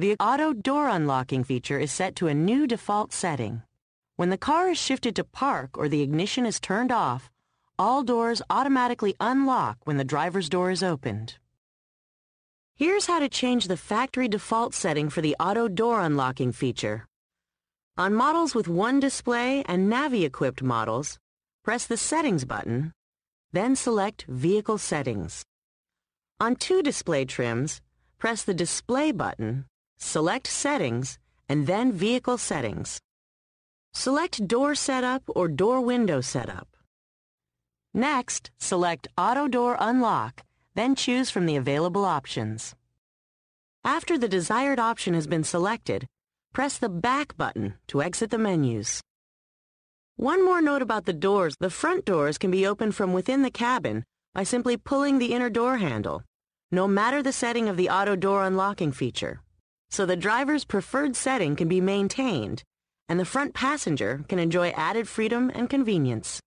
The auto door unlocking feature is set to a new default setting. When the car is shifted to park or the ignition is turned off, all doors automatically unlock when the driver's door is opened. Here's how to change the factory default setting for the auto door unlocking feature. On models with one display and Navi-equipped models, press the Settings button, then select Vehicle Settings. On two display trims, press the Display button select Settings, and then Vehicle Settings. Select Door Setup or Door Window Setup. Next, select Auto Door Unlock, then choose from the available options. After the desired option has been selected, press the Back button to exit the menus. One more note about the doors. The front doors can be opened from within the cabin by simply pulling the inner door handle, no matter the setting of the auto door unlocking feature so the driver's preferred setting can be maintained and the front passenger can enjoy added freedom and convenience.